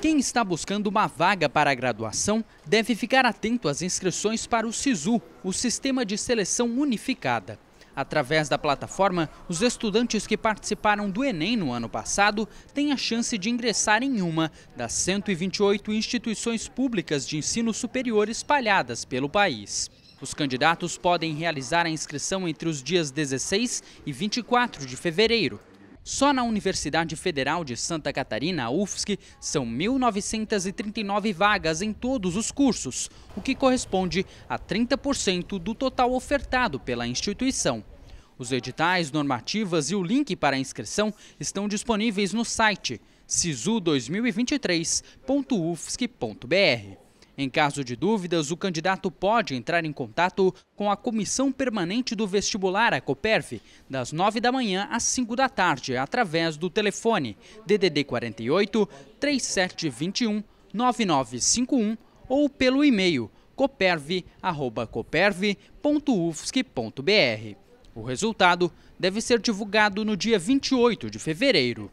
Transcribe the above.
Quem está buscando uma vaga para a graduação deve ficar atento às inscrições para o SISU, o Sistema de Seleção Unificada. Através da plataforma, os estudantes que participaram do Enem no ano passado têm a chance de ingressar em uma das 128 instituições públicas de ensino superior espalhadas pelo país. Os candidatos podem realizar a inscrição entre os dias 16 e 24 de fevereiro só na Universidade Federal de Santa Catarina, a UFSC, são 1.939 vagas em todos os cursos, o que corresponde a 30% do total ofertado pela instituição. Os editais, normativas e o link para a inscrição estão disponíveis no site sisu2023.ufsc.br. Em caso de dúvidas, o candidato pode entrar em contato com a Comissão Permanente do Vestibular, a COPERV, das 9 da manhã às 5 da tarde, através do telefone DDD 48 3721 9951 ou pelo e-mail coperv.coperv.ufsc.br. O resultado deve ser divulgado no dia 28 de fevereiro.